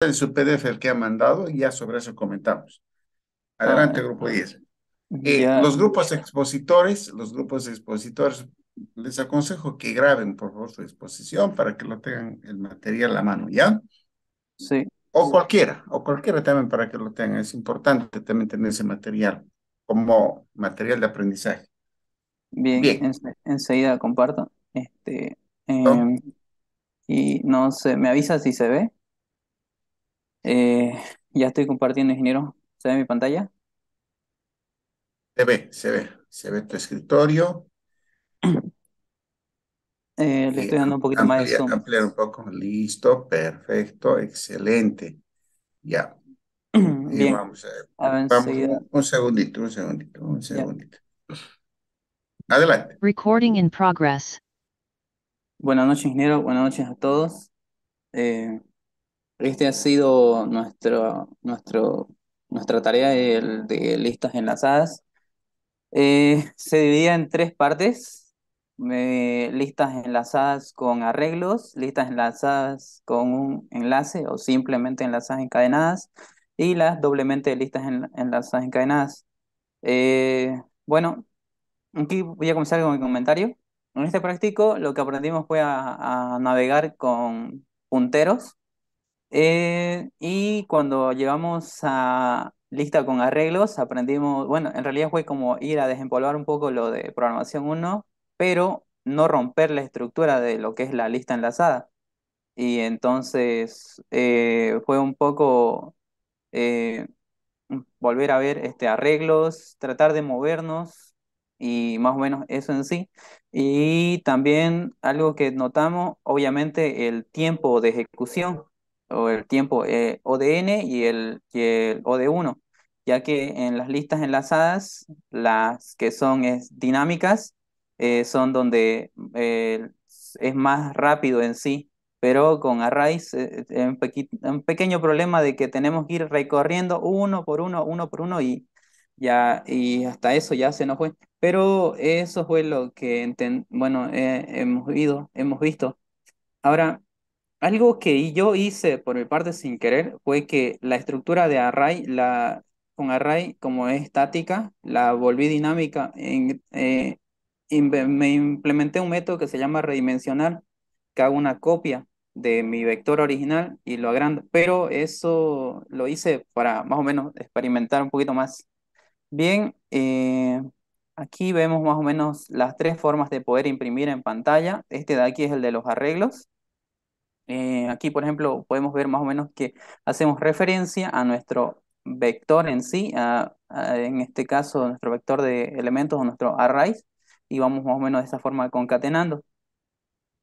en su PDF el que ha mandado y ya sobre eso comentamos. Adelante, ah, grupo 10. Eh, los grupos expositores, los grupos expositores, les aconsejo que graben por favor su exposición para que lo tengan el material a mano, ¿ya? Sí. O cualquiera, o cualquiera también para que lo tengan. Es importante también tener ese material como material de aprendizaje. Bien, Bien. enseguida comparto. Este, em, Y no sé, ¿me avisa si se ve? Eh, ya estoy compartiendo, ingeniero. ¿Se ve mi pantalla? Se ve, se ve. Se ve tu escritorio. Eh, le estoy dando un poquito más de zoom. Ampliar un poco. Listo, perfecto, excelente. Ya. Vamos, a ver, vamos un, segundito, un segundito, un segundito. Adelante. Recording in progress. Buenas noches, ingeniero. Buenas noches a todos. Eh, este ha sido nuestro, nuestra tarea de, listas enlazadas. Eh, se dividía en tres partes. Eh, listas enlazadas con arreglos, listas enlazadas con un enlace o simplemente enlazadas encadenadas y las doblemente listas en, enlazadas encadenadas. Eh, bueno, aquí voy a comenzar con mi comentario. En este práctico lo que aprendimos fue a navegar con punteros eh, y cuando llegamos a lista con arreglos, aprendimos, bueno, en realidad fue como ir a desempolvar un poco lo de programación 1, pero no romper la estructura de lo que es la lista enlazada. Y entonces eh, fue un poco eh, volver a ver este, arreglos, tratar de movernos y más o menos eso en sí. Y también algo que notamos, obviamente, el tiempo de ejecución o el tiempo eh, ODN y el, OD1, ya que en las listas enlazadas, las que son dinámicas, eh, son donde eh, es más rápido en sí, pero con arrays un, pequeño problema de que tenemos que ir recorriendo uno por uno, uno por uno y ya y hasta eso ya se nos fue. Pero eso fue lo que bueno hemos ido, hemos visto. Ahora algo que yo hice por mi parte sin querer fue que la estructura de array, la, con array como es estática, la volví dinámica. En, eh, me implementé un método que se llama redimensionar, que hago una copia de mi vector original y lo agrando. Pero eso lo hice para más o menos experimentar un poquito más. Bien, eh, aquí vemos más o menos las tres formas de poder imprimir en pantalla. Este de aquí es el de los arreglos eh, aquí, por ejemplo, podemos ver más o menos que hacemos referencia a nuestro vector en sí, a, en este caso nuestro vector de elementos o nuestro array y vamos más o menos de esa forma concatenando.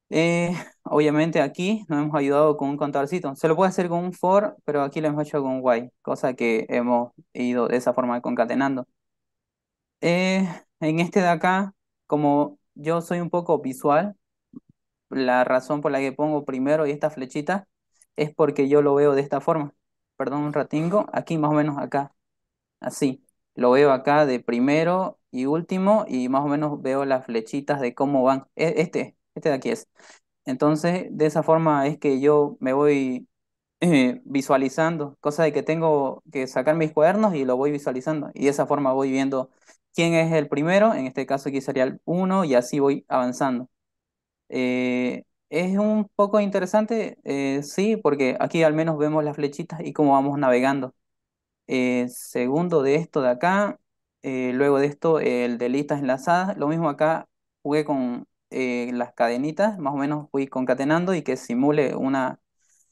Eh, obviamente aquí nos hemos ayudado con un contadorcito. Se lo puede hacer con un for, pero aquí lo hemos hecho con un while, cosa que hemos ido de esa forma concatenando. Eh, en este de acá, como yo soy un poco visual, la razón por la que pongo primero y esta flechita es porque yo lo veo de esta forma. Perdón un ratingo, aquí más o menos acá. Así. Lo veo acá de primero y último y más o menos veo las flechitas de cómo van. E, este, este de aquí es. Entonces, de esa forma es que yo me voy eh, visualizando, cosa de que tengo que sacar mis cuadernos y lo voy visualizando. Y de esa forma voy viendo quién es el primero, en este caso aquí sería el 1 y así voy avanzando. Eh, es un poco interesante, eh, sí, porque aquí al menos vemos las flechitas y cómo vamos navegando. Eh, segundo de esto de acá, luego de esto el de listas enlazadas, lo mismo acá jugué con las cadenitas, más o menos fui concatenando y que simule una,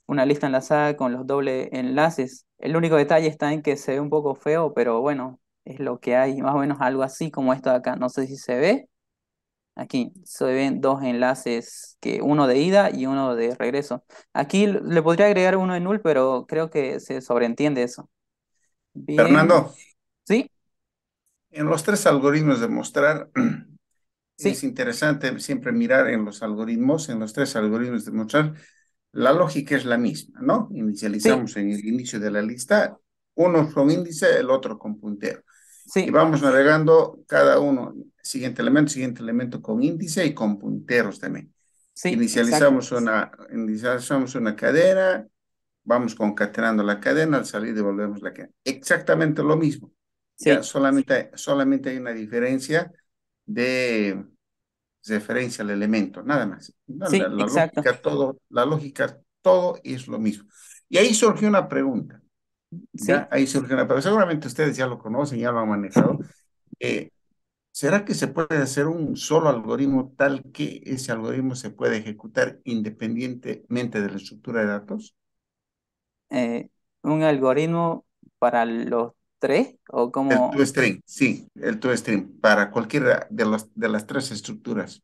una lista enlazada con los dobles enlaces. El único detalle está en que se ve un poco feo, pero bueno, es lo que hay, más o menos algo así como esto de acá. No sé si se ve, Aquí se ven dos enlaces, que uno de ida y uno de regreso. Aquí le podría agregar uno de null, pero creo que se sobreentiende eso. Fernando. Sí. En los tres algoritmos de mostrar, es interesante siempre mirar en los algoritmos, en los tres algoritmos de mostrar, la lógica es la misma, ¿no? Inicializamos en el inicio de la lista, uno con índice, el otro con puntero. Y vamos navegando cada uno, siguiente elemento, siguiente elemento con índice y con punteros también. inicializamos, una, inicializamos una cadena, vamos concatenando la cadena, al salir devolvemos la cadena. Exactamente lo mismo. solamente, solamente hay una diferencia de referencia al elemento, nada más. la lógica, todo, la lógica, todo es lo mismo. Y ahí surgió una pregunta ahí surge una, pero seguramente ustedes ya lo conocen, ya lo han manejado. Eh, ¿Será que se puede hacer un solo algoritmo tal que ese algoritmo se puede ejecutar independientemente de la estructura de datos? Eh, ¿Un algoritmo para los tres o como... El stream sí, el stream para cualquiera de las, de las tres estructuras.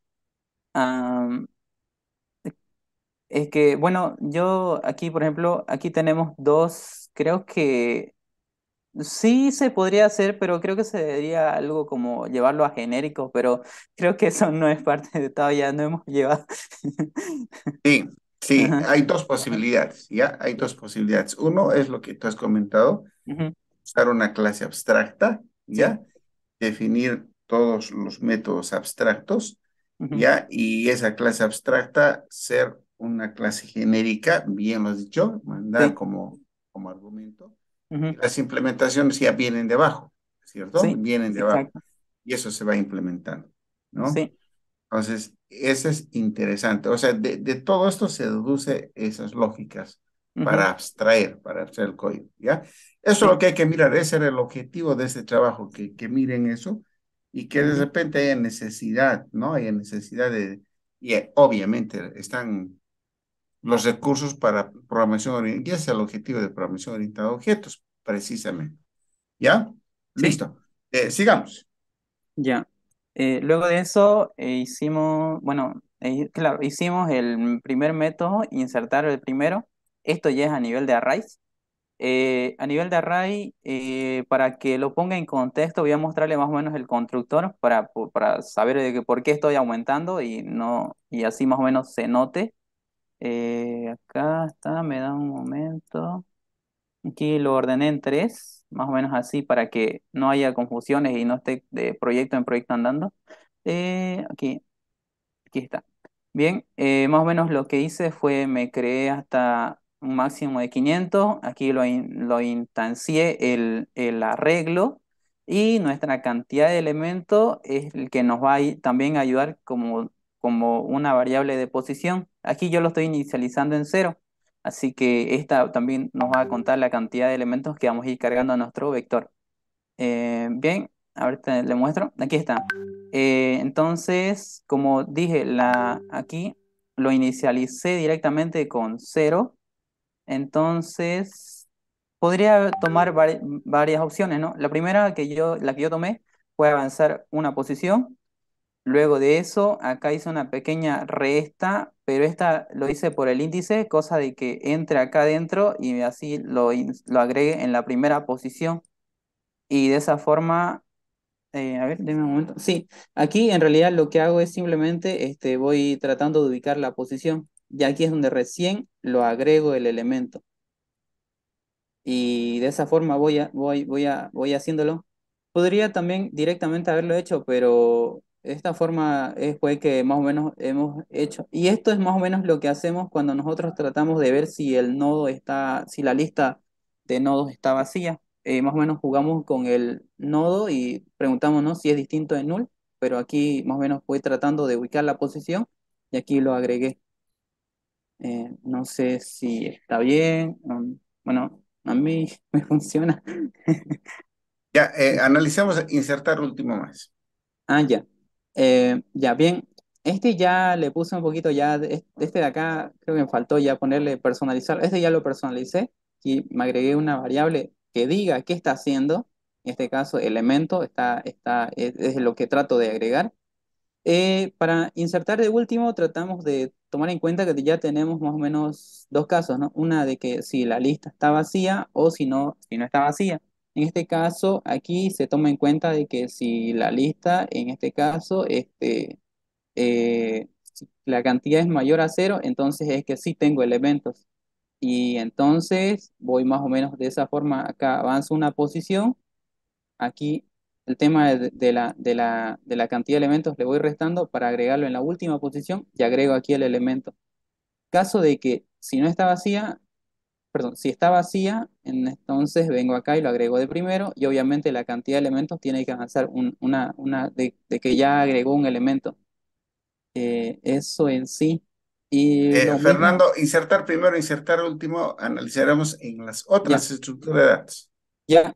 es que, bueno, yo aquí, por ejemplo, aquí tenemos dos creo que sí se podría hacer, pero creo que se debería algo como llevarlo a genérico, pero creo que eso no es parte de todavía no hemos llevado. Sí, sí, hay dos posibilidades, ¿ya? Hay dos posibilidades. Uno es lo que tú has comentado, usar una clase abstracta, ¿ya? Definir todos los métodos abstractos, ¿ya? Y esa clase abstracta ser una clase genérica, bien lo has dicho, mandar como argumento, las implementaciones ya vienen debajo, ¿cierto? vienen debajo. Y eso se va implementando, ¿no? Sí. Entonces, eso es interesante. O sea, de, todo esto se deduce esas lógicas para abstraer, para hacer el código, ¿ya? Eso es lo que hay que mirar. Ese era el objetivo de este trabajo, que, que miren eso y que de repente haya necesidad, ¿no? Hay necesidad de... Y obviamente están los recursos para programación orientada, ya sea el objetivo de programación orientada a objetos, precisamente. ¿Ya? Listo. Eh, sigamos. Ya. Eh, luego de eso eh, hicimos, bueno, claro, hicimos el primer método, insertar el primero. Esto ya es a nivel de arrays. a nivel de array, para que lo ponga en contexto, voy a mostrarle más o menos el constructor para, para saber de por qué estoy aumentando y, no, y así más o menos se note eh, acá está, me da un momento. Aquí lo ordené en tres, más o menos así, para que no haya confusiones y no esté de proyecto en proyecto andando. Eh, aquí, aquí está. Bien, eh, más o menos lo que hice fue me creé hasta un máximo de 500. Aquí lo, instancié el, el arreglo y nuestra cantidad de elementos es el que nos va a también ayudar como como una variable de posición. Aquí yo lo estoy inicializando en cero, así que esta también nos va a contar la cantidad de elementos que vamos a ir cargando a nuestro vector. Eh, bien, ahorita le muestro. Aquí está. Eh, entonces, como dije, la, aquí lo inicialicé directamente con cero. Entonces, podría tomar varias opciones, ¿no? La primera que yo, la que yo tomé fue avanzar una posición Luego de eso, acá hice una pequeña resta, pero esta lo hice por el índice, cosa de que entre acá adentro y así lo, lo agregue en la primera posición. Y de esa forma, eh, a ver, denme un momento. Sí, aquí en realidad lo que hago es simplemente este, voy tratando de ubicar la posición. Y aquí es donde recién lo agrego el elemento. Y de esa forma voy, voy, voy, voy haciéndolo. Podría también directamente haberlo hecho, pero esta forma es, fue pues, que más o menos hemos hecho. Y esto es más o menos lo que hacemos cuando nosotros tratamos de ver si el nodo está, si la lista de nodos está vacía. Eh, más o menos jugamos con el nodo y preguntámonos si es distinto de null, pero aquí más o menos fue tratando de ubicar la posición y aquí lo agregué. Eh, no sé si está bien. Bueno, a mí me funciona. ya, eh, analizamos insertar último más. Ah, ya. Eh, ya bien, este ya le puse un poquito ya, este de acá creo que me faltó ya ponerle personalizar, este ya lo personalicé y me agregué una variable que diga qué está haciendo, en este caso elemento, está, está, es, lo que trato de agregar. Eh, para insertar de último tratamos de tomar en cuenta que ya tenemos más o menos dos casos, ¿no? Una de que si la lista está vacía o si no, si no está vacía. En este caso, aquí se toma en cuenta de que si la lista, en este caso, este, eh, la cantidad es mayor a cero, entonces es que sí tengo elementos. Y entonces voy más o menos de esa forma, acá avanzo una posición, aquí el tema de, la, de, la, de la cantidad de elementos le voy restando para agregarlo en la última posición y agrego aquí el elemento. Caso de que si no está vacía, perdón, si está vacía, entonces vengo acá y lo agrego de primero y obviamente la cantidad de elementos tiene que avanzar una, una de, que ya agregó un elemento. Eh, eso en sí. Y eh, Fernando, insertar primero, insertar último, analizaremos en las otras estructuras de datos. Ya.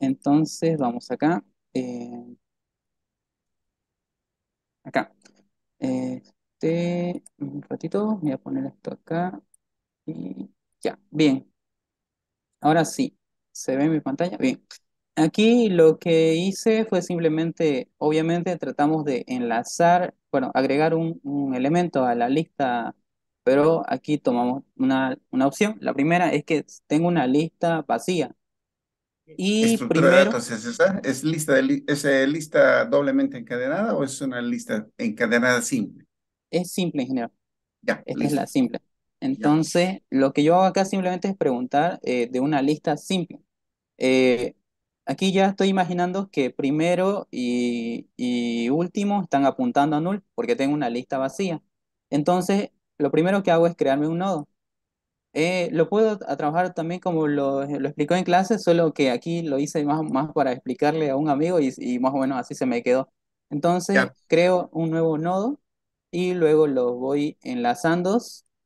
Entonces vamos acá. Eh, acá. Este, un ratito, voy a poner esto acá. Y ya, bien. Ahora sí, ¿se ve mi pantalla? Bien. Aquí lo que hice fue simplemente, obviamente tratamos de enlazar, bueno, agregar un, un elemento a la lista, pero aquí tomamos una, una, opción. La primera es que tengo una lista vacía. Y es esa? ¿Es lista, de ¿Es eh, lista doblemente encadenada o es una lista encadenada simple? Es simple en Ya, Esta es la simple. Entonces, lo que yo hago acá simplemente es preguntar eh, de una lista simple. Eh, aquí ya estoy imaginando que primero y, último están apuntando a null porque tengo una lista vacía. Entonces, lo primero que hago es crearme un nodo. Eh, lo puedo trabajar también como lo, explicó en clase, solo que aquí lo hice más, más para explicarle a un amigo y, más o menos así se me quedó. Entonces, creo un nuevo nodo y luego lo voy enlazando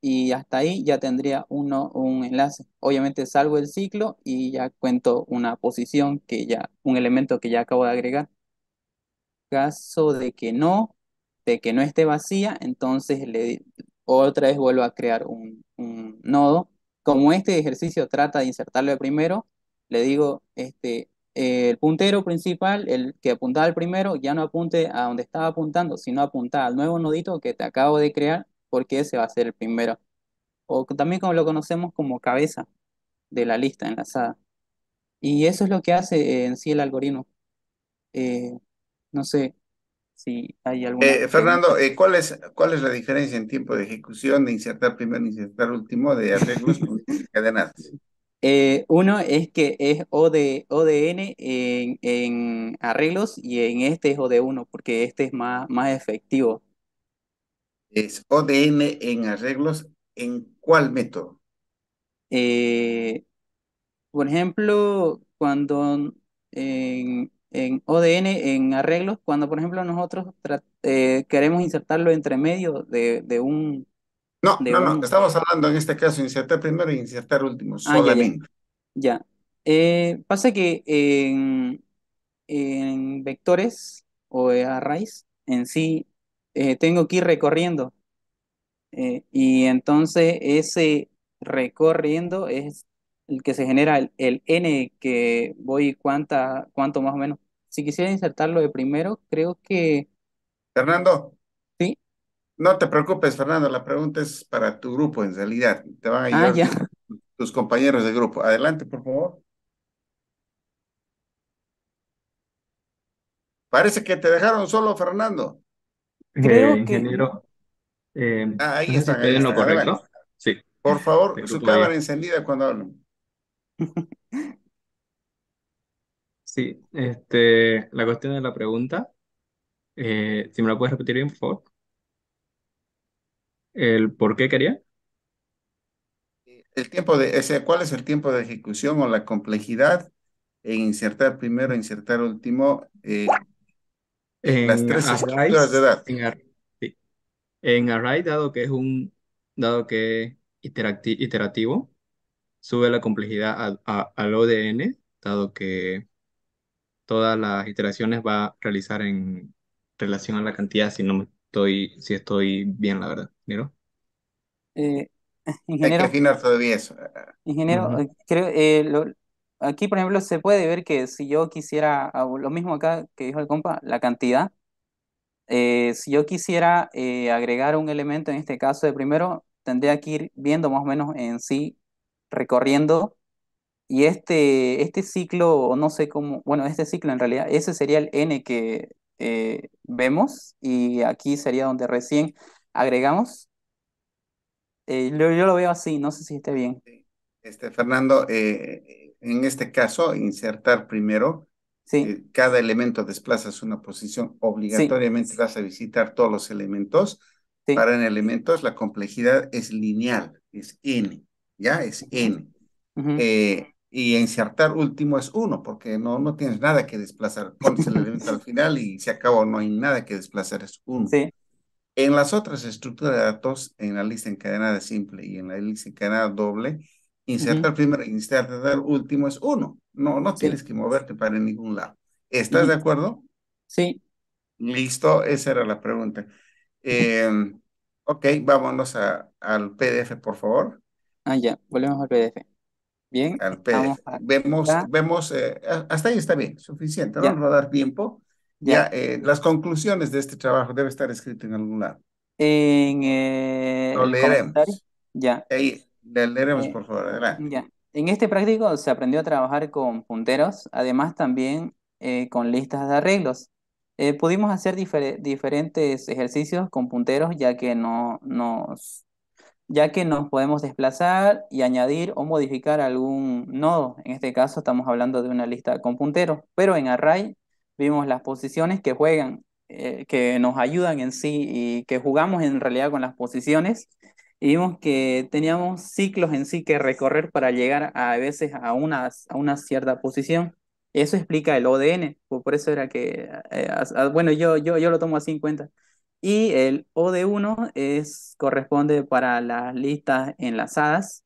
y hasta ahí ya tendría uno, un enlace. Obviamente salgo el ciclo y ya cuento una posición que ya, un elemento que ya acabo de agregar. Caso de que no, de que no esté vacía, entonces le, otra vez vuelvo a crear un, nodo. Como este ejercicio trata de insertarlo primero, le digo, este, el puntero principal, el que apuntaba al primero, ya no apunte a donde estaba apuntando, sino apunta al nuevo nodito que te acabo de crear porque ese va a ser el primero. O también como lo conocemos como cabeza de la lista enlazada. Y eso es lo que hace en sí el algoritmo. Eh, no sé si hay algún eh, Fernando, eh, ¿cuál, es, ¿cuál es la diferencia en tiempo de ejecución de insertar primero, insertar último, de arreglos de Eh, uno es que es O de, en, en, arreglos y en este es O 1 porque este es más, más efectivo es ODN en arreglos, ¿en cuál método? Eh, por ejemplo, cuando en, ODN, en arreglos, cuando por ejemplo nosotros eh, queremos insertarlo entre medio de, un... No, estamos hablando en este caso insertar primero e insertar último, ah, solamente. ya, eh, pasa que en, en vectores o arrays en sí eh, tengo que ir recorriendo. Eh, y entonces ese recorriendo es el que se genera el, n que voy cuánta, cuánto más o menos. Si quisiera insertarlo de primero, creo que... Fernando. Sí. No te preocupes, Fernando, la pregunta es para tu grupo en realidad. Te van a ayudar ah, Tus, tus compañeros de grupo. Adelante, por favor. Parece que te dejaron solo, Fernando. Creo que eh, ah, ahí no Por favor, su cámara encendida cuando hablo. Sí, este, la cuestión de la pregunta, eh, si me la puedes repetir bien, por favor. ¿El por qué quería? El tiempo de, ¿cuál es el tiempo de ejecución o la complejidad en insertar primero, insertar último? Eh, en Array, dado que es un dado que iterativo, sube la complejidad al ODN, dado que todas las iteraciones va a realizar en relación a la cantidad, si no estoy, si estoy bien, la verdad. ingeniero, eh, Hay que eso. Ingeniero, eh, creo, eh, lo, aquí, por ejemplo, se puede ver que si yo quisiera, ah, lo mismo acá que dijo el compa, la cantidad, eh, si yo quisiera eh, agregar un elemento, en este caso de primero, tendría que ir viendo más o menos en sí, recorriendo, y este, este ciclo, no sé cómo, bueno, este ciclo en realidad, ese sería el n que eh, vemos, y aquí sería donde recién agregamos. yo, yo lo veo así, no sé si esté bien. Este, Fernando, en este caso, insertar primero. Eh, cada elemento desplazas una posición, obligatoriamente vas a visitar todos los elementos. Para en elementos la complejidad es lineal, es n, ya es n. Eh, y insertar último es uno, porque no, no tienes nada que desplazar. Pones el elemento al final y se acabó, no hay nada que desplazar, es uno. En las otras estructuras de datos, en la lista encadenada simple y en la lista encadenada doble, Inserta el primer, inserta el último es uno. No, no tienes que moverte para ningún lado. ¿Estás de acuerdo? Sí. Listo, esa era la pregunta. Em, ok, vámonos al PDF, por favor. Ah, ya, volvemos al PDF. Bien. Al PDF. Vemos, vemos, eh, hasta ahí está bien, suficiente, no a dar tiempo. Ya, eh, las conclusiones de este trabajo debe estar escrito en algún lado. En eh, Lo leeremos. Ya. Ahí, eh, por Ya. En este práctico se aprendió a trabajar con punteros, además también eh, con listas de arreglos. Eh, pudimos hacer diferentes ejercicios con punteros ya que, no, nos, ya que nos podemos desplazar y añadir o modificar algún nodo. En este caso estamos hablando de una lista con punteros, pero en array vimos las posiciones que juegan, que nos ayudan en sí y que jugamos en realidad con las posiciones y vimos que teníamos ciclos en sí que recorrer para llegar a, veces a una, a una cierta posición. Eso explica el ODN, por eso era que, eh, bueno, yo, yo, yo lo tomo así en cuenta. Y el OD1 es, corresponde para las listas enlazadas.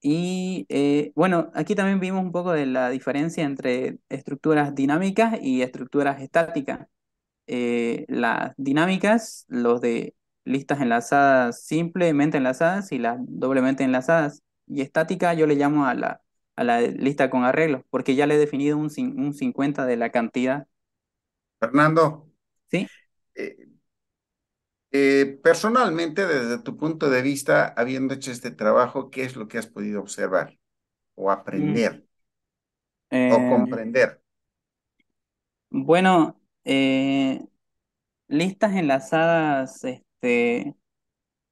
Y eh, bueno, aquí también vimos un poco de la diferencia entre estructuras dinámicas y estructuras estáticas. Eh, las dinámicas, los de listas enlazadas simplemente enlazadas y las doblemente enlazadas. Y estática yo le llamo a la, a la lista con arreglos, porque ya le he definido un, un 50 de la cantidad. Fernando. Sí. Eh, eh, personalmente, desde tu punto de vista, habiendo hecho este trabajo, ¿qué es lo que has podido observar o aprender mm. o eh, comprender? Bueno, listas enlazadas este,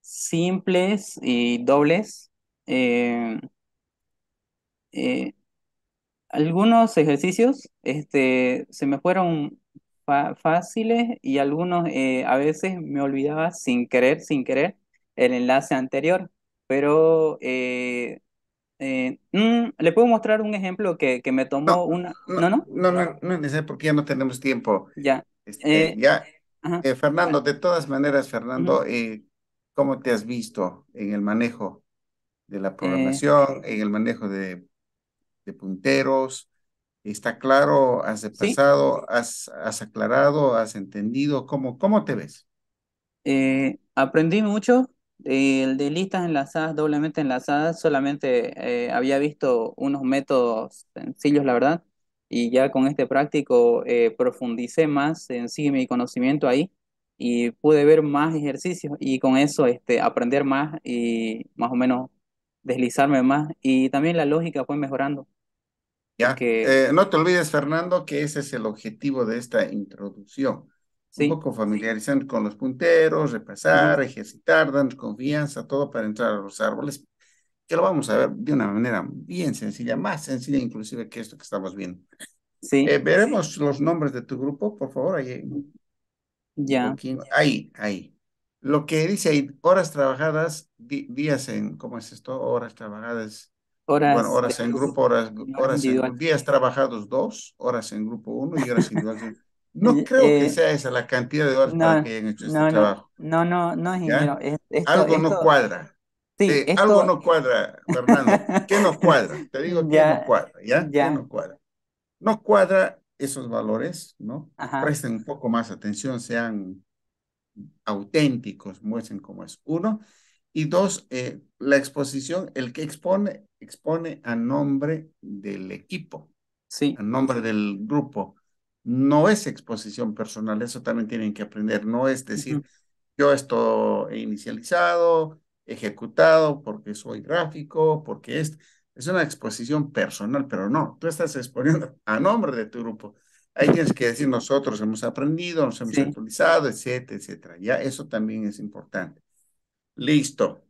simples y dobles. Eh, eh, algunos ejercicios este, se me fueron fáciles y algunos eh, a veces me olvidaba sin querer, sin querer, el enlace anterior. Pero mm, le puedo mostrar un ejemplo que, que me tomó no, una... No, no, no, no, no, no, porque ya no tenemos tiempo. Ya. Este, ya eh, Fernando, de todas maneras, Fernando, eh, ¿cómo te has visto en el manejo de la eh. programación, en el manejo de, punteros? ¿Está claro? ¿Has pasado? Has, aclarado? ¿Has entendido? ¿Cómo, cómo te ves? aprendí mucho. El de listas enlazadas, doblemente enlazadas, solamente había visto unos métodos sencillos, la verdad y ya con este práctico eh, profundicé más en sí mi conocimiento ahí y pude ver más ejercicios y con eso este, aprender más y más o menos deslizarme más y también la lógica fue mejorando. Ya, que eh, no te olvides Fernando que ese es el objetivo de esta introducción. Un poco familiarizar con los punteros, repasar, ejercitar, dar confianza, todo para entrar a los árboles que lo vamos a ver de una manera bien sencilla, más sencilla inclusive que esto que estamos viendo. Sí. Eh, veremos los nombres de tu grupo, por favor, ahí. Ya. ahí, ahí. Lo que dice ahí, horas trabajadas, días en, ¿cómo es esto? Horas trabajadas. Horas, bueno, horas en grupo, horas, horas en, días trabajados dos, horas en grupo uno y horas individuales. No eh, creo que eh, sea esa la cantidad de horas que hayan hecho este no, este trabajo. No, no, no, ingeniero. Algo no cuadra. Eh, algo no cuadra, Fernando. ¿Qué no cuadra? Te digo que no cuadra, ¿ya? ya. No cuadra? no cuadra esos valores, ¿no? Presten un poco más atención, sean auténticos, muestren cómo es. Uno. Y dos, eh, la exposición, el que expone, expone a nombre del equipo, sí. a nombre del grupo. No es exposición personal, eso también tienen que aprender. No es decir, yo esto he inicializado, ejecutado, porque soy gráfico, porque es, es una exposición personal, pero no, tú estás exponiendo a nombre de tu grupo. Ahí tienes que decir, nosotros hemos aprendido, nos hemos actualizado, etcétera, etcétera. Ya eso también es importante. Listo.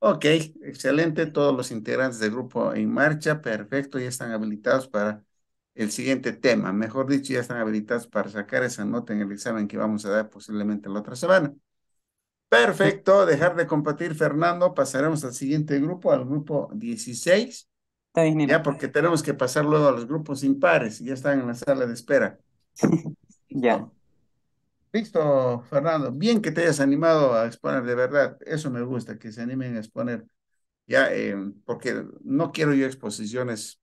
Ok, excelente. Todos los integrantes del grupo en marcha, perfecto, ya están habilitados para el siguiente tema. Mejor dicho, ya están habilitados para sacar esa nota en el examen que vamos a dar posiblemente la otra semana. Perfecto, dejar de compartir, Fernando. Pasaremos al siguiente grupo, al grupo 16. ya, porque tenemos que pasar luego a los grupos impares, ya están en la sala de espera. ya. Listo, Fernando. Bien que te hayas animado a exponer, de verdad. Eso me gusta, que se animen a exponer. Ya, eh, porque no quiero yo exposiciones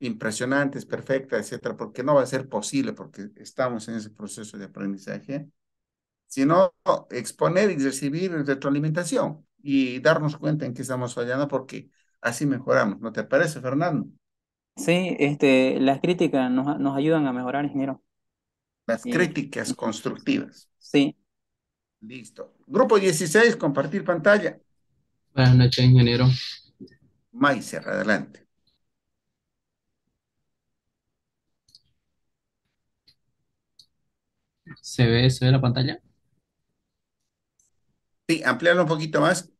impresionantes, perfectas, etcétera, porque no va a ser posible, porque estamos en ese proceso de aprendizaje sino exponer y recibir retroalimentación y darnos cuenta en qué estamos fallando porque así mejoramos. ¿No te parece, Fernando? Sí, este, las críticas nos, ayudan a mejorar, ingeniero. Las críticas constructivas. Sí. Listo. Grupo 16, compartir pantalla. Buenas noches, ingeniero. Maizer, adelante. ¿Se ve, se ve la pantalla? Sí, ampliarlo un poquito más.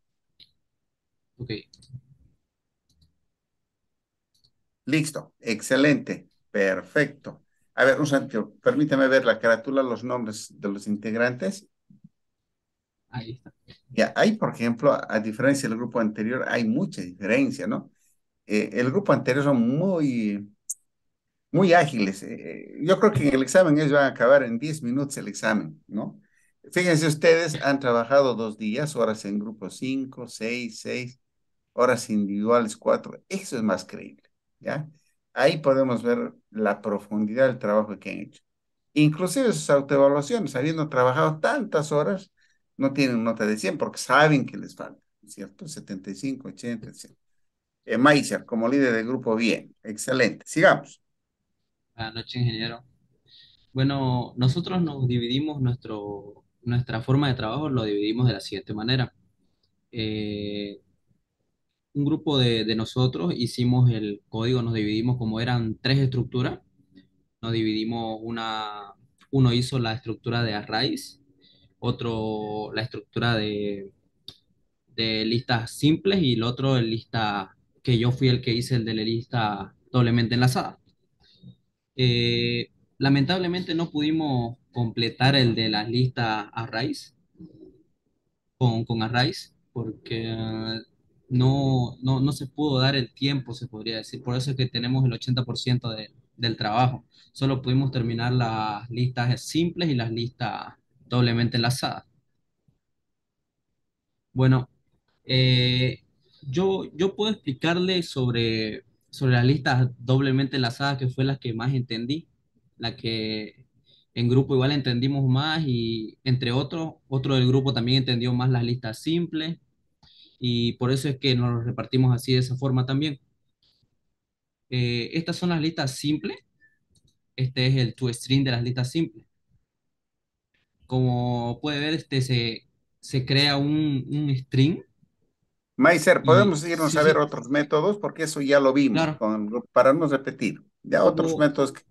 Ok. Listo, excelente, perfecto. A ver, un santo, permítame ver la carátula, los nombres de los integrantes. Ahí está. Ya, hay, por ejemplo, a, diferencia del grupo anterior, hay mucha diferencia, ¿no? Eh, el grupo anterior son muy, muy ágiles. Eh, eh, yo creo que en el examen ellos van a acabar en 10 minutos el examen, ¿no? Fíjense ustedes, han trabajado dos días, horas en grupo cinco, seis, seis, horas individuales cuatro. Eso es más creíble, ¿ya? Ahí podemos ver la profundidad del trabajo que han hecho. Inclusive sus autoevaluaciones, habiendo trabajado tantas horas, no tienen nota de 100 porque saben que les falta, ¿cierto? 75, 80, etc. Eh, como líder del grupo, bien, excelente. Sigamos. Buenas noches, ingeniero. Bueno, nosotros nos dividimos nuestro nuestra forma de trabajo lo dividimos de la siguiente manera. Eh, un grupo de, nosotros hicimos el código, nos dividimos como eran tres estructuras. Nos dividimos una, uno hizo la estructura de arrays, otro la estructura de, de listas simples y el otro el lista que yo fui el que hice el de la lista doblemente enlazada. Eh, Lamentablemente no pudimos completar el de las listas a raíz, con, con raíz, porque eh, no, no, se pudo dar el tiempo, se podría decir. Por eso es que tenemos el 80% del trabajo. Solo pudimos terminar las listas simples y las listas doblemente enlazadas. Bueno, eh, yo, yo puedo explicarle sobre, sobre las listas doblemente enlazadas, que fue las que más entendí la que en grupo igual entendimos más y entre otros, otro del grupo también entendió más las listas simples y por eso es que nos repartimos así de esa forma también. Eh, estas son las listas simples. Este es el toString de las listas simples. Como puede ver, este se, se crea un, un string. Maiser, podemos irnos a ver otros métodos porque eso ya lo vimos, para no repetir. Ya otros métodos que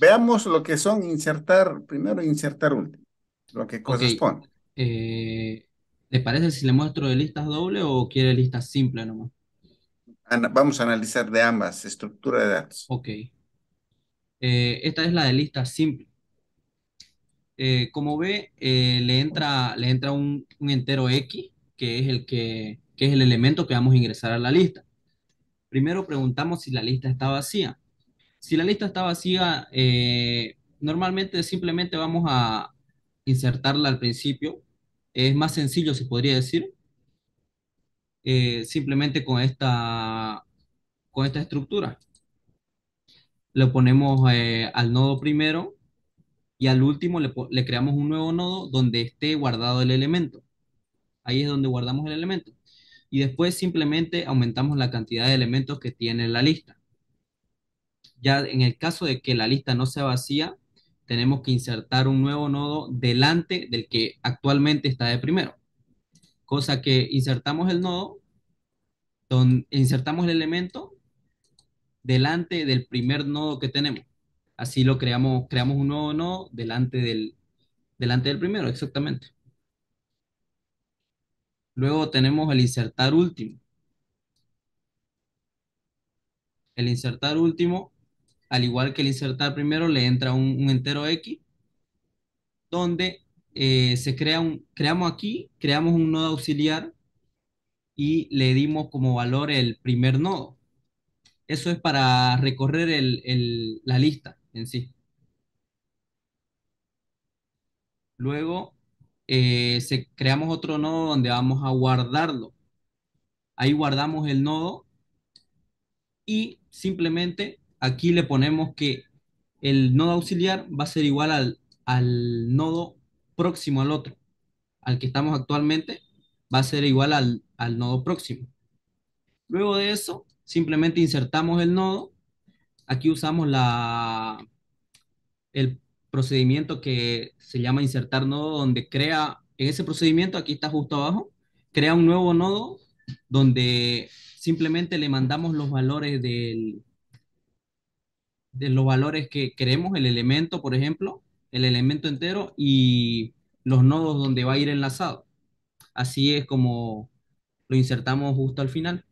Veamos lo que son insertar primero e insertar último, lo que corresponde. Eh, ¿Le parece si le muestro de listas doble o quiere listas simples nomás? vamos a analizar de ambas, estructura de datos. Ok. Eh, esta es la de lista simple. Eh, como ve, le entra, le entra un, un, entero X, que es, el que, que es el elemento que vamos a ingresar a la lista. Primero preguntamos si la lista está vacía. Si la lista está vacía, eh, normalmente simplemente vamos a insertarla al principio. Es más sencillo, se podría decir. Eh, simplemente con esta, con esta estructura. Lo ponemos eh, al nodo primero y al último le, creamos un nuevo nodo donde esté guardado el elemento. Ahí es donde guardamos el elemento. Y después simplemente aumentamos la cantidad de elementos que tiene la lista ya en el caso de que la lista no sea vacía, tenemos que insertar un nuevo nodo delante del que actualmente está de primero. Cosa que insertamos el nodo, insertamos el elemento delante del primer nodo que tenemos. Así lo creamos, creamos un nuevo nodo delante del, delante del primero, exactamente. Luego tenemos el insertar último. El insertar último al igual que el insertar primero, le entra un, entero X, donde eh, se crea un, creamos aquí, creamos un nodo auxiliar y le dimos como valor el primer nodo. Eso es para recorrer la lista en sí. Luego eh, se, creamos otro nodo donde vamos a guardarlo. Ahí guardamos el nodo y simplemente aquí le ponemos que el nodo auxiliar va a ser igual al, nodo próximo al otro, al que estamos actualmente, va a ser igual al, al nodo próximo. Luego de eso, simplemente insertamos el nodo. Aquí usamos la, el procedimiento que se llama insertar nodo, donde crea, en ese procedimiento, aquí está justo abajo, crea un nuevo nodo donde simplemente le mandamos los valores del, de los valores que queremos, el elemento, por ejemplo, el elemento entero y los nodos donde va a ir enlazado. Así es como lo insertamos justo al final.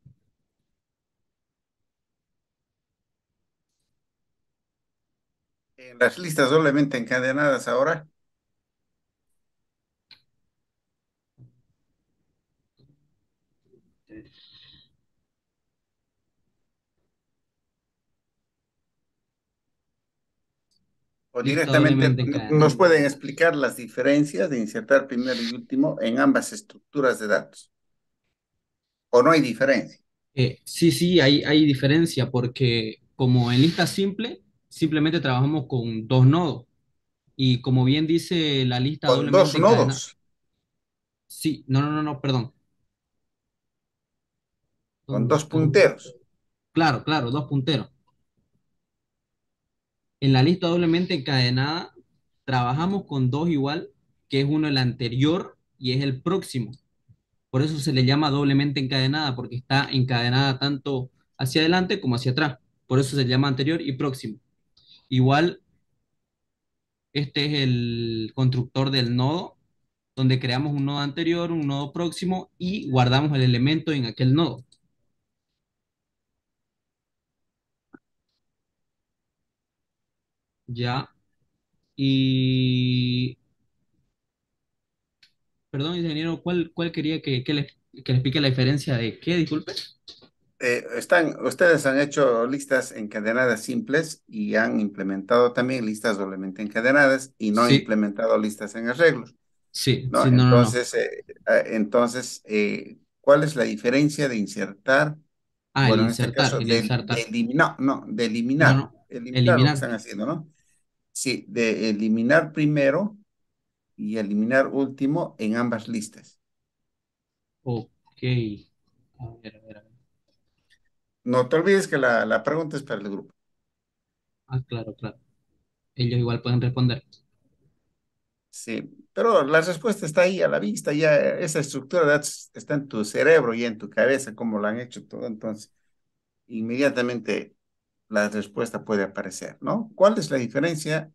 En las listas solamente encadenadas ahora. O directamente nos pueden explicar las diferencias de insertar primero y último en ambas estructuras de datos. ¿O no hay diferencia? Eh, sí, sí, hay, hay diferencia porque como en lista simple, simplemente trabajamos con dos nodos. Y como bien dice la lista con dos nodos. sí, no, no, no, no, perdón. Con, dos punteros. claro, claro, dos punteros. En la lista doblemente encadenada trabajamos con dos igual, que es uno el anterior y es el próximo. Por eso se le llama doblemente encadenada, porque está encadenada tanto hacia adelante como hacia atrás. Por eso se le llama anterior y próximo. Igual, este es el constructor del nodo, donde creamos un nodo anterior, un nodo próximo y guardamos el elemento en aquel nodo. ya. Y, perdón, ingeniero, ¿cuál, cuál quería que, que, les, que la diferencia de qué, disculpe? Eh, están, ustedes han hecho listas encadenadas simples y han implementado también listas doblemente encadenadas y no han implementado listas en arreglos. Sí, ¿no? entonces, eh, ah, entonces eh, ¿cuál es la diferencia de insertar? Ah, bueno, insertar, en este de, no, de eliminar. eliminar, eliminar. Lo que están haciendo, ¿no? sí, de eliminar primero y eliminar último en ambas listas. Ok. A ver, a ver, No te olvides que la, pregunta es para el grupo. Ah, claro, claro. Ellos igual pueden responder. Sí, pero la respuesta está ahí a la vista, ya esa estructura está en tu cerebro y en tu cabeza, como lo han hecho todo, entonces inmediatamente la respuesta puede aparecer, ¿no? ¿Cuál es la diferencia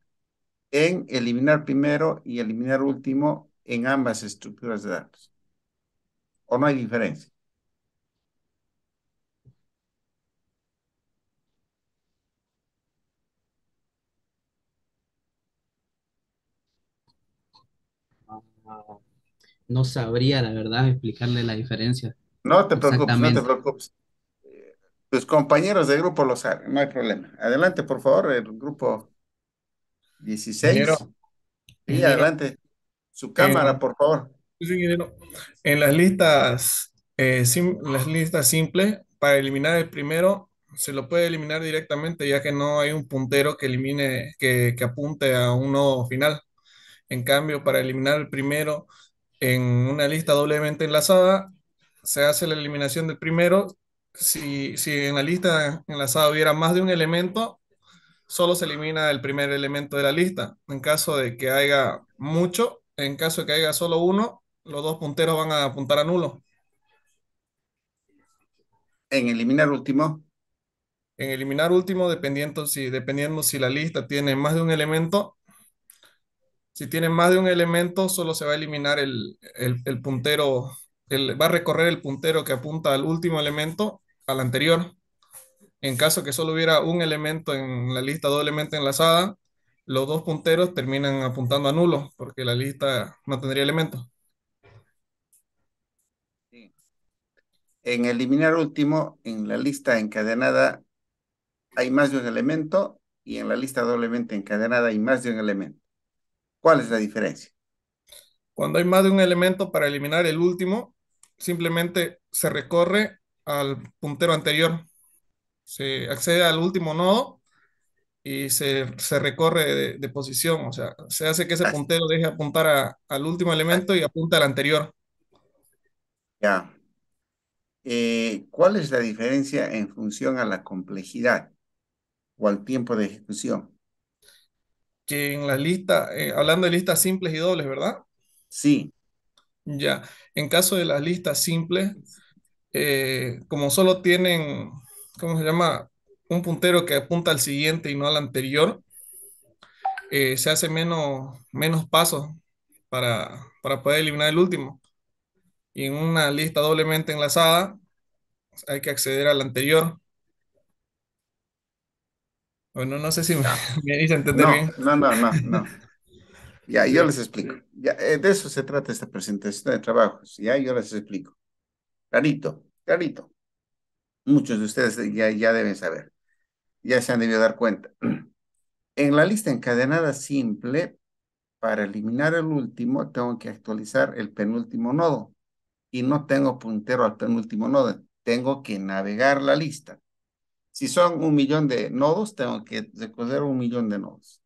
en eliminar primero y eliminar último en ambas estructuras de datos? ¿O no hay diferencia? Ah, no sabría, la verdad, explicarle la diferencia. No te preocupes, no te preocupes. Tus compañeros de grupo lo saben, no hay problema. Adelante, por favor, el grupo 16. adelante. Su eh, cámara, por favor. En las listas, eh, las listas simples, para eliminar el primero, se lo puede eliminar directamente, ya que no hay un puntero que elimine, que, que apunte a un nodo final. En cambio, para eliminar el primero en una lista doblemente enlazada, se hace la eliminación del primero si, en la lista enlazada hubiera más de un elemento, solo se elimina el primer elemento de la lista. En caso de que haya mucho, en caso de que haya solo uno, los dos punteros van a apuntar a nulo. En eliminar último. En eliminar último, dependiendo si, dependiendo si la lista tiene más de un elemento. Si tiene más de un elemento, solo se va a eliminar el, el, el puntero va a recorrer el puntero que apunta al último elemento al anterior. En caso que solo hubiera un elemento en la lista doblemente enlazada, los dos punteros terminan apuntando a nulo, porque la lista no tendría elementos. En eliminar último, en la lista encadenada hay más de un elemento y en la lista doblemente encadenada hay más de un elemento. ¿Cuál es la diferencia? Cuando hay más de un elemento para eliminar el último, simplemente se recorre al puntero anterior. Se accede al último nodo y se, recorre de, posición. O sea, se hace que ese puntero deje apuntar al último elemento y apunta al anterior. Ya. Eh, ¿Cuál es la diferencia en función a la complejidad o al tiempo de ejecución? Que en la lista, eh, hablando de listas simples y dobles, ¿verdad? Sí. Ya, en caso de las listas simples, eh, como solo tienen, ¿cómo se llama? Un puntero que apunta al siguiente y no al anterior, eh, se hace menos, menos pasos para, poder eliminar el último. Y en una lista doblemente enlazada, hay que acceder al anterior. Bueno, no sé si me, me hice entender bien. No, no, no, no. Ya, yo les explico. Eh, de eso se trata esta presentación de trabajos. Ya, yo les explico. Clarito, clarito. Muchos de ustedes ya, ya deben saber. Ya se han debido dar cuenta. En la lista encadenada simple, para eliminar el último, tengo que actualizar el penúltimo nodo. Y no tengo puntero al penúltimo nodo. Tengo que navegar la lista. Si son un millón de nodos, tengo que recoger un millón de nodos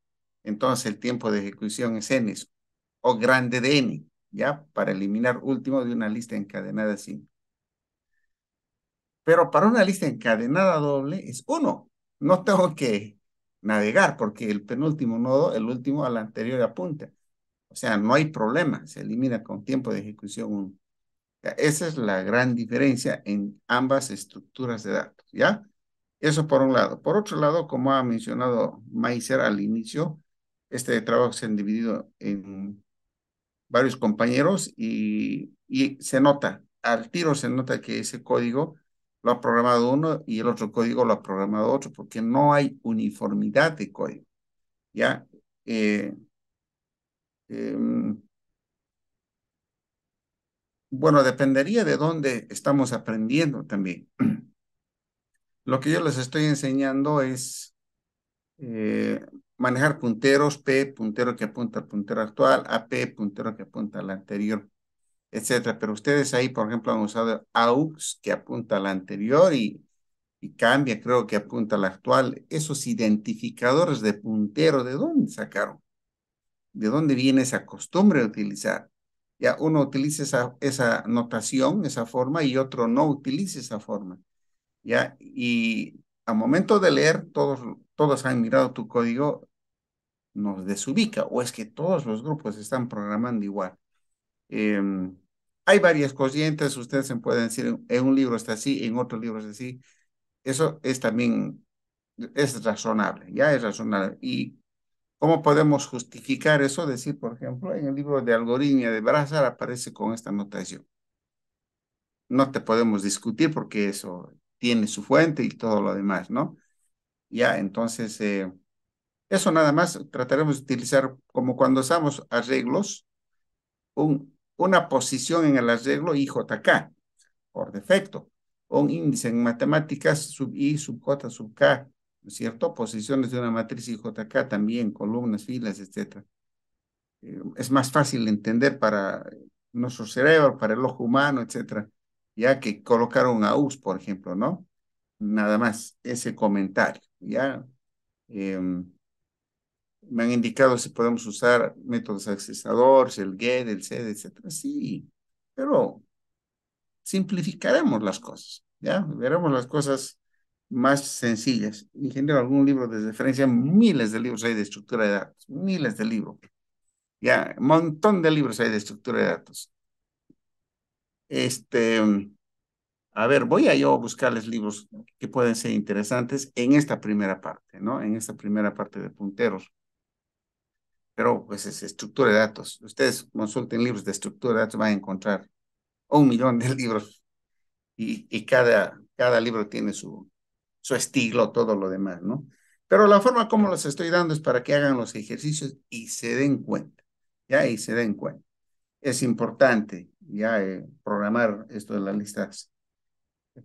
entonces el tiempo de ejecución es n o grande de n, ¿ya? Para eliminar último de una lista encadenada simple. Pero para una lista encadenada doble es 1. No tengo que navegar porque el penúltimo nodo, el último al anterior apunta. O sea, no hay problema, se elimina con tiempo de ejecución 1. esa es la gran diferencia en ambas estructuras de datos, ¿ya? Eso por un lado. Por otro lado, como ha mencionado Maiser al inicio, este trabajo se han dividido en varios compañeros y, se nota, al tiro se nota que ese código lo ha programado uno y el otro código lo ha programado otro, porque no hay uniformidad de código. ¿Ya? Eh, em, bueno, dependería de dónde estamos aprendiendo también. Lo que yo les estoy enseñando es eh, manejar punteros, P, puntero que apunta al puntero actual, AP, puntero que apunta al anterior, etcétera. Pero ustedes ahí, por ejemplo, han usado AUX, que apunta al anterior y, y cambia, creo que apunta al actual. Esos identificadores de puntero, ¿de dónde sacaron? ¿De dónde viene esa costumbre de utilizar? Ya uno utiliza esa, esa notación, esa forma, y otro no utiliza esa forma. ¿Ya? Y a momento de leer, todos, todos han mirado tu código, nos desubica, o es que todos los grupos están programando igual. Em, hay varias corrientes, ustedes se pueden decir, en un libro está así, en otro libro es así. Eso es también, es razonable, ya es razonable. ¿Y cómo podemos justificar eso? Decir, por ejemplo, en el libro de algoritmia de Brazar aparece con esta notación. No te podemos discutir porque eso tiene su fuente y todo lo demás, ¿no? Ya, entonces, eh, eso nada más trataremos de utilizar como cuando usamos arreglos, un, una posición en el arreglo IJK, por defecto, un índice en matemáticas sub I, sub J, sub K, ¿no es cierto? Posiciones de una matriz IJK también, columnas, filas, etc. Eh, es más fácil entender para nuestro cerebro, para el ojo humano, etcétera ya que colocaron a US, por ejemplo, ¿no? Nada más ese comentario, ¿ya? Em, me han indicado si podemos usar métodos accesadores, el get, el sed, etcétera. Sí, pero simplificaremos las cosas, ¿ya? Veremos las cosas más sencillas. En algún libro de referencia, miles de libros hay de estructura de datos, miles de libros. Ya, montón de libros hay de estructura de datos. Este, a ver, voy a yo buscarles libros que pueden ser interesantes en esta primera parte, ¿no? En esta primera parte de punteros. Pero pues es estructura de datos. Ustedes consulten libros de estructura de datos, van a encontrar un millón de libros y, y cada, cada libro tiene su, su estilo, todo lo demás, ¿no? Pero la forma como los estoy dando es para que hagan los ejercicios y se den cuenta, ¿ya? Y se den cuenta. Es importante ya eh, programar esto de las listas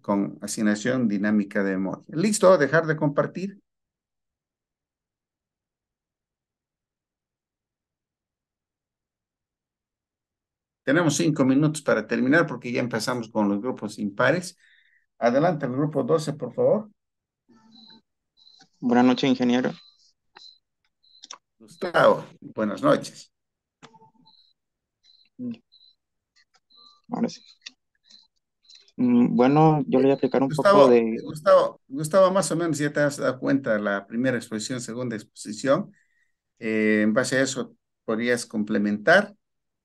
con asignación dinámica de memoria. ¿Listo? ¿Dejar de compartir? Tenemos cinco minutos para terminar porque ya empezamos con los grupos impares. Adelante, el grupo 12, por favor. Buenas noches, ingeniero. Gustavo, buenas noches. Mm. Mm, bueno, yo le voy a explicar un poco de... Gustavo, más o menos ya te has dado cuenta la primera exposición, segunda exposición. Eh, en base a eso podrías complementar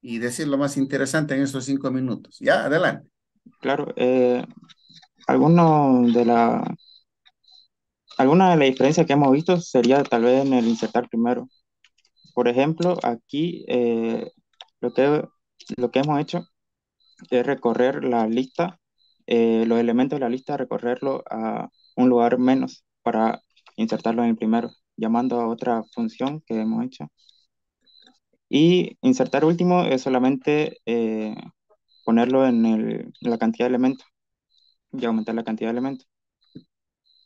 y decir lo más interesante en esos cinco minutos. Ya, adelante. Claro. Eh, alguno de la... Alguna de las diferencias que hemos visto sería tal vez en el insertar primero. Por ejemplo, aquí eh, lo que hemos hecho es recorrer la lista, eh, los elementos de la lista, recorrerlo a un lugar menos para insertarlo en el primero, llamando a otra función que hemos hecho. Y insertar último es solamente eh, ponerlo en, en la cantidad de elementos y aumentar la cantidad de elementos.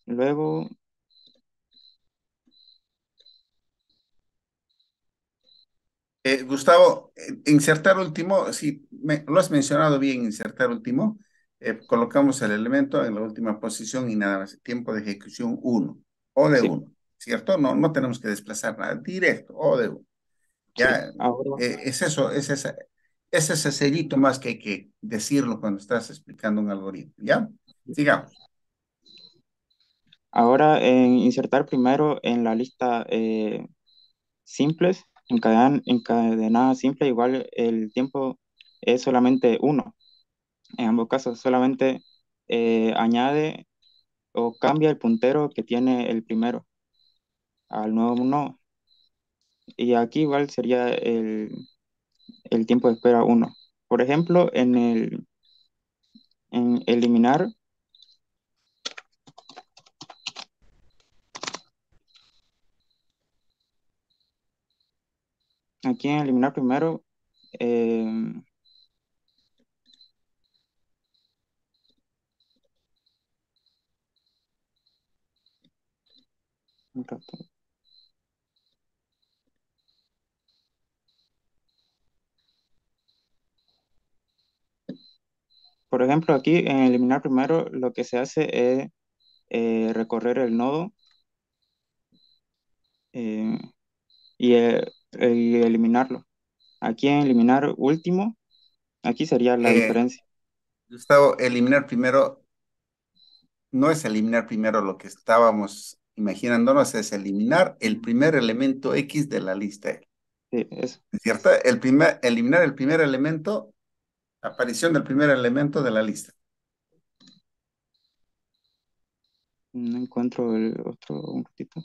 Luego, Eh, Gustavo, eh, insertar último, si lo has mencionado bien, insertar último. Eh, colocamos el elemento en la última posición y nada más, tiempo de ejecución 1 o de 1, ¿cierto? No, no tenemos que desplazar nada, directo o de 1. Ya, es eso, es, es ese sellito más que hay que decirlo cuando estás explicando un algoritmo, ¿ya? Sigamos. Ahora, en insertar primero en la lista simples, en cadena, en cadena simple igual el tiempo es solamente uno. En ambos casos solamente eh, añade o cambia el puntero que tiene el primero al nuevo uno Y aquí igual sería el, tiempo de espera uno Por ejemplo, en el en eliminar aquí en eliminar primero? Eh, Por ejemplo, aquí en eliminar primero lo que se hace es eh, recorrer el nodo eh, y el eh, eliminarlo. Aquí en eliminar último, aquí sería la eh, diferencia. Gustavo, eliminar primero no es eliminar primero lo que estábamos imaginándonos, es eliminar el primer elemento X de la lista. E. Sí, eso. ¿Es cierto? El primer, eliminar el primer elemento, aparición del primer elemento de la lista. No encuentro el otro un ratito.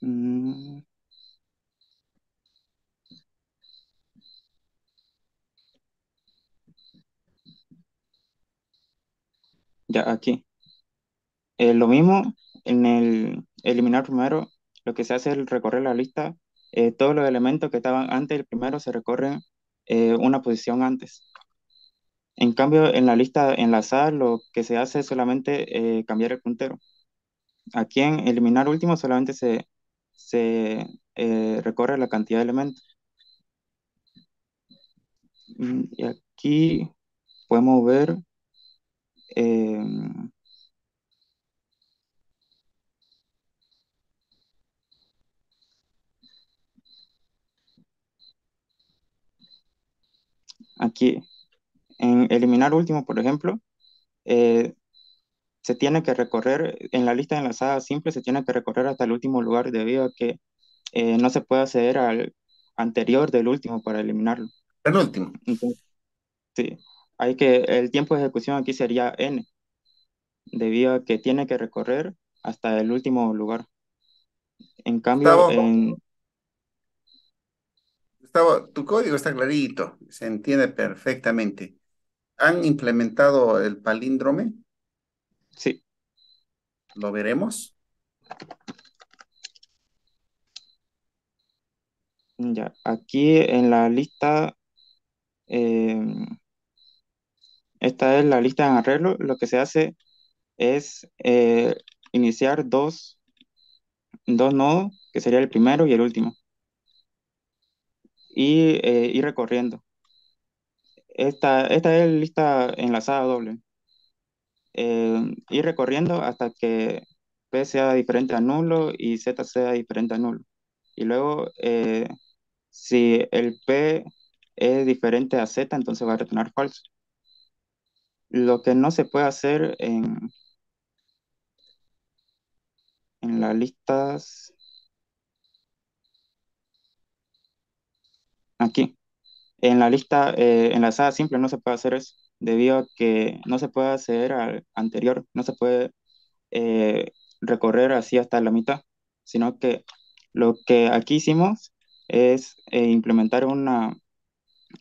Mm. Ya aquí. Eh, lo mismo en el eliminar primero, lo que se hace es recorrer la lista. Eh, todos los elementos que estaban antes del primero se recorren eh, una posición antes. En cambio, en la lista enlazada, lo que se hace es solamente cambiar el puntero. Aquí en eliminar último solamente se, se recorre la cantidad de elementos. Mm, y aquí podemos ver Em, aquí, en eliminar último, por ejemplo, eh, se tiene que recorrer, en la lista enlazada simple, se tiene que recorrer hasta el último lugar debido a que eh, no se puede acceder al anterior del último para eliminarlo. El último. sí. Hay que, el tiempo de ejecución aquí sería n, debido a que tiene que recorrer hasta el último lugar. En cambio, Gustavo, tu código está clarito, se entiende perfectamente. ¿Han implementado el palíndrome? Sí. ¿Lo veremos? Ya, aquí en la lista eh, esta es la lista en arreglo. Lo que se hace es eh, iniciar dos, dos nodos, que sería el primero y el último, y eh, ir recorriendo. Esta, esta es la lista enlazada doble. Eh, ir recorriendo hasta que P sea diferente a nulo y Z sea diferente a nulo. Y luego, si el P es diferente a Z, entonces va a retornar falso. Lo que no se puede hacer en, en las listas. Aquí. En la lista, eh, en la enlazada simple no se puede hacer eso, debido a que no se puede acceder al anterior, no se puede eh, recorrer así hasta la mitad, sino que lo que aquí hicimos es eh, implementar una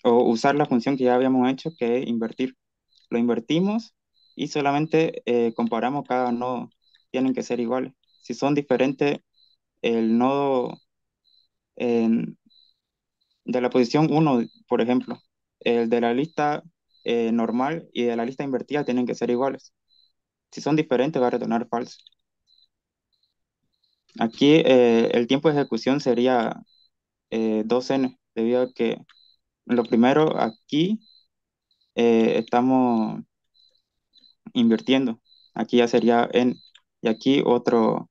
o usar la función que ya habíamos hecho, que es invertir lo invertimos y solamente eh, comparamos cada nodo. Tienen que ser iguales. Si son diferentes, el nodo de la posición 1, por ejemplo, el de la lista eh, normal y de la lista invertida tienen que ser iguales. Si son diferentes, va a retornar falso. Aquí eh, el tiempo de ejecución sería 2n, debido a que lo primero aquí eh, estamos invirtiendo. Aquí ya sería en, y aquí otro,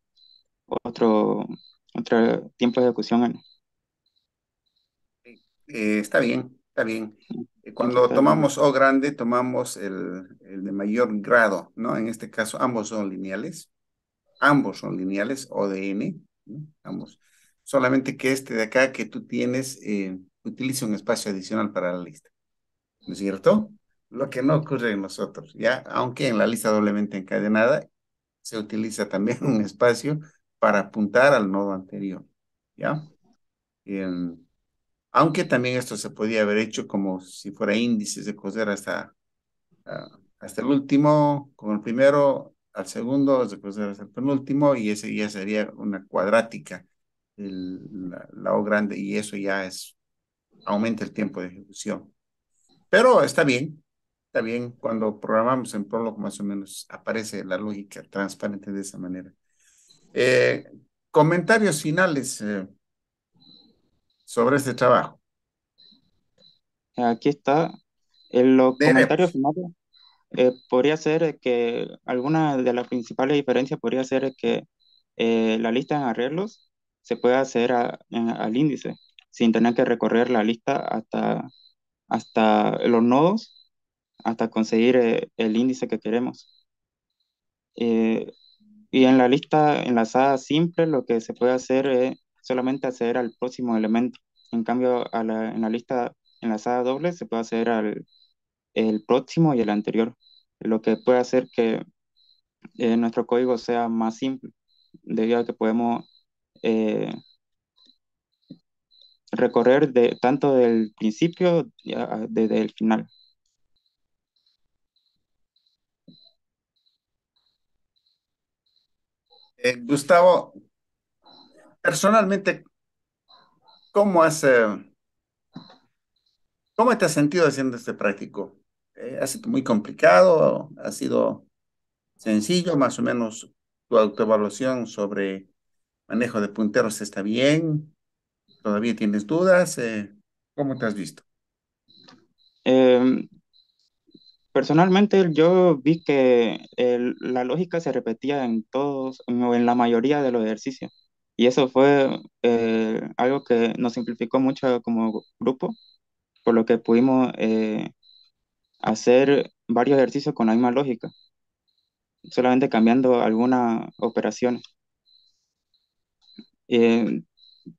otro, otro tiempo de ejecución eh, está bien, está bien. Cuando tomamos O grande, tomamos el, el, de mayor grado, ¿no? En este caso, ambos son lineales. Ambos son lineales, O de N, ambos. Solamente que este de acá que tú tienes eh, utiliza un espacio adicional para la lista. ¿no es cierto? Lo que no ocurre en nosotros, ¿ya? Aunque en la lista doblemente encadenada se utiliza también un espacio para apuntar al nodo anterior, ¿ya? Em, aunque también esto se podía haber hecho como si fuera índices de coser hasta, ah, hasta el último, con el primero al segundo, de coser hasta el penúltimo, y ese ya sería una cuadrática, el, la, O grande, y eso ya es, aumenta el tiempo de ejecución. Pero está bien, está bien. Cuando programamos en Prolog, más o menos aparece la lógica transparente de esa manera. Eh, comentarios finales eh, sobre este trabajo. Aquí está. En los comentarios finales eh, podría ser que alguna de las principales diferencias podría ser que la lista en arreglos se puede hacer al índice sin tener que recorrer la lista hasta hasta los nodos, hasta conseguir eh, el índice que queremos. Eh, y en la lista enlazada simple lo que se puede hacer es solamente acceder al próximo elemento. En cambio, en la lista enlazada doble se puede acceder al el próximo y el anterior, lo que puede hacer que eh, nuestro código sea más simple, debido a que podemos recorrer de, tanto del principio desde el final. Eh, Gustavo, personalmente, ¿cómo has, eh, cómo te has sentido haciendo este práctico? Eh, ¿Ha sido muy complicado? ¿Ha sido sencillo? Más o menos tu autoevaluación sobre manejo de punteros está bien. ¿Todavía tienes dudas? Eh, ¿cómo te has visto? Em, personalmente yo vi que la lógica se repetía en todos, en la mayoría de los ejercicios. Y eso fue eh, algo que nos simplificó mucho como grupo, por lo que pudimos eh, hacer varios ejercicios con la misma lógica, solamente cambiando algunas operaciones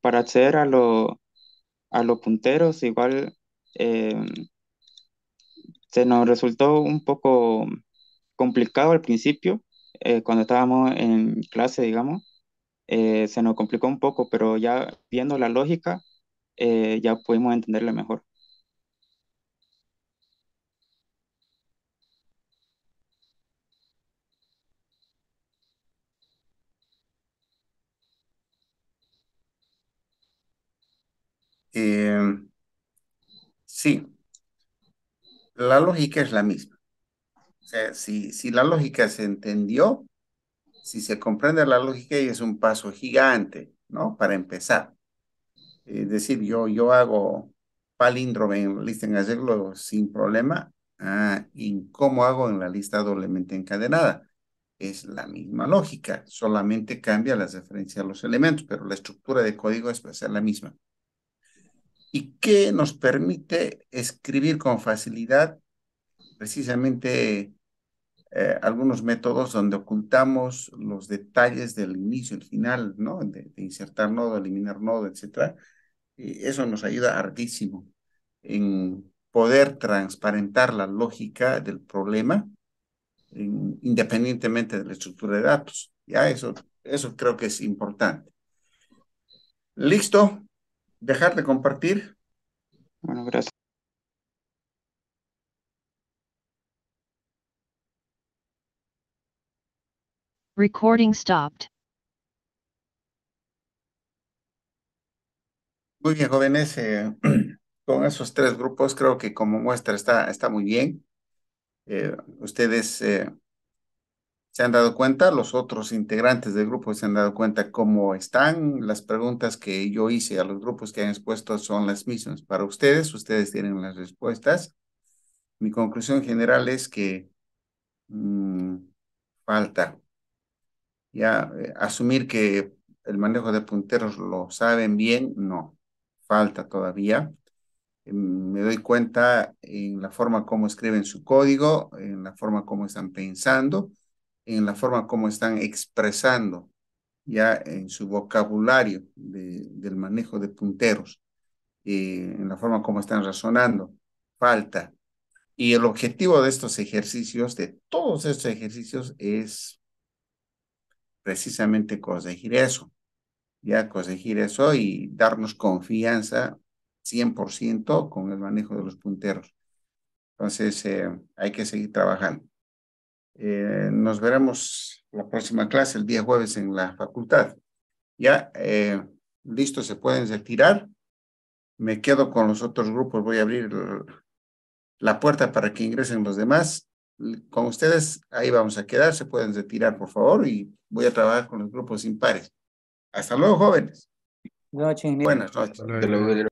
para acceder a, a los punteros, igual eh, se nos resultó un poco complicado al principio, eh, cuando estábamos en clase, digamos, eh, se nos complicó un poco, pero ya viendo la lógica, ya pudimos entenderla mejor. Em, sí, la lógica es la misma. O sea, si, si la lógica se entendió, si se comprende la lógica, y es un paso gigante, ¿no? Para empezar. Es decir, yo, yo hago palíndrome en lista en hacerlo sin problema. Ah, ¿Y cómo hago en la lista doblemente encadenada? Es la misma lógica, solamente cambia las referencias a los elementos, pero la estructura de código es, es la misma y que nos permite escribir con facilidad precisamente eh, algunos métodos donde ocultamos los detalles del inicio, el final, ¿no? De, insertar nodo, eliminar nodo, etc. Y eso nos ayuda hartísimo en poder transparentar la lógica del problema independientemente de la estructura de datos. Ya eso, eso creo que es importante. Listo dejar de compartir. Bueno, gracias. Recording stopped. Muy bien, jóvenes. Eh, con esos tres grupos creo que como muestra está, está muy bien. Eh, ustedes eh, se han dado cuenta, los otros integrantes del grupo se han dado cuenta cómo están. Las preguntas que yo hice a los grupos que han expuesto son las mismas para ustedes, ustedes tienen las respuestas. Mi conclusión general es que mm, falta ya eh, asumir que el manejo de punteros lo saben bien, no, falta todavía. Mm, me doy cuenta en la forma como escriben su código, en la forma como están pensando en la forma como están expresando ya en su vocabulario del manejo de punteros, eh, en la forma como están razonando, falta. Y el objetivo de estos ejercicios, de todos estos ejercicios, es precisamente conseguir eso, ya conseguir eso y darnos confianza 100% con el manejo de los punteros. Entonces, eh, hay que seguir trabajando. Eh, nos veremos la próxima clase, el día jueves en la facultad. Ya, eh, listo, se pueden retirar. Me quedo con los otros grupos. Voy a abrir la puerta para que ingresen los demás. Con ustedes, ahí vamos a quedar. Se pueden retirar, por favor, y voy a trabajar con los grupos impares. Hasta luego, jóvenes. noches. Buenas noches.